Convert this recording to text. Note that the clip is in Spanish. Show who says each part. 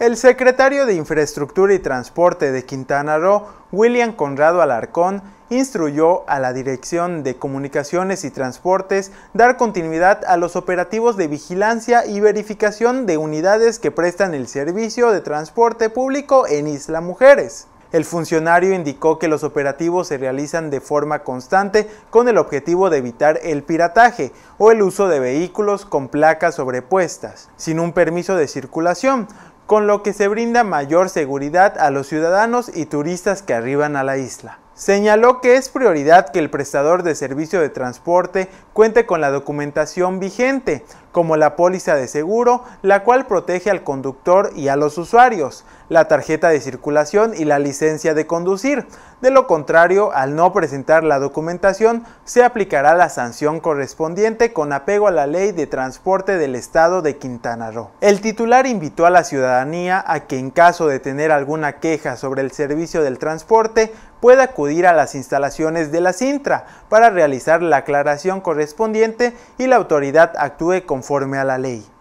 Speaker 1: El secretario de Infraestructura y Transporte de Quintana Roo, William Conrado Alarcón, instruyó a la Dirección de Comunicaciones y Transportes dar continuidad a los operativos de vigilancia y verificación de unidades que prestan el servicio de transporte público en Isla Mujeres. El funcionario indicó que los operativos se realizan de forma constante con el objetivo de evitar el pirataje o el uso de vehículos con placas sobrepuestas, sin un permiso de circulación, con lo que se brinda mayor seguridad a los ciudadanos y turistas que arriban a la isla. Señaló que es prioridad que el prestador de servicio de transporte cuente con la documentación vigente, como la póliza de seguro, la cual protege al conductor y a los usuarios, la tarjeta de circulación y la licencia de conducir, de lo contrario, al no presentar la documentación, se aplicará la sanción correspondiente con apego a la Ley de Transporte del Estado de Quintana Roo. El titular invitó a la ciudadanía a que en caso de tener alguna queja sobre el servicio del transporte, pueda acudir a las instalaciones de la Sintra para realizar la aclaración correspondiente y la autoridad actúe conforme a la ley.